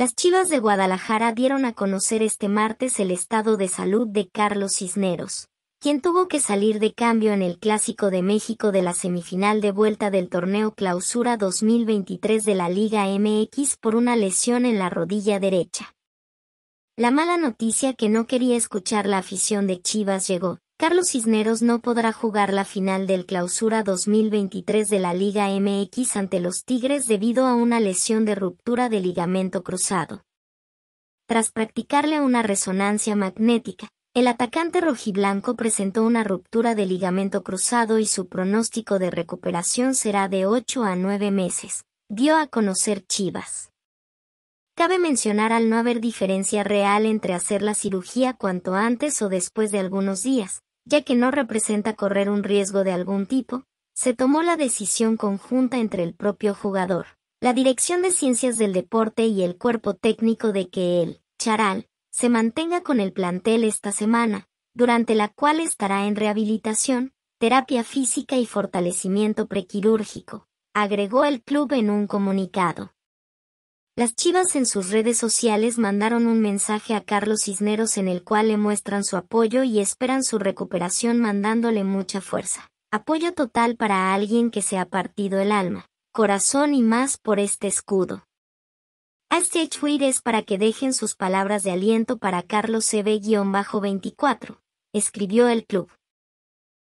Las Chivas de Guadalajara dieron a conocer este martes el estado de salud de Carlos Cisneros, quien tuvo que salir de cambio en el Clásico de México de la semifinal de vuelta del torneo Clausura 2023 de la Liga MX por una lesión en la rodilla derecha. La mala noticia que no quería escuchar la afición de Chivas llegó, Carlos Cisneros no podrá jugar la final del Clausura 2023 de la Liga MX ante los Tigres debido a una lesión de ruptura de ligamento cruzado. Tras practicarle una resonancia magnética, el atacante rojiblanco presentó una ruptura de ligamento cruzado y su pronóstico de recuperación será de 8 a 9 meses, dio a conocer Chivas. Cabe mencionar al no haber diferencia real entre hacer la cirugía cuanto antes o después de algunos días, ya que no representa correr un riesgo de algún tipo, se tomó la decisión conjunta entre el propio jugador, la Dirección de Ciencias del Deporte y el cuerpo técnico de que él, Charal, se mantenga con el plantel esta semana, durante la cual estará en rehabilitación, terapia física y fortalecimiento prequirúrgico, agregó el club en un comunicado. Las Chivas en sus redes sociales mandaron un mensaje a Carlos Cisneros en el cual le muestran su apoyo y esperan su recuperación mandándole mucha fuerza. Apoyo total para alguien que se ha partido el alma, corazón y más por este escudo. Este tweet es para que dejen sus palabras de aliento para Carlos CB-24, escribió el club.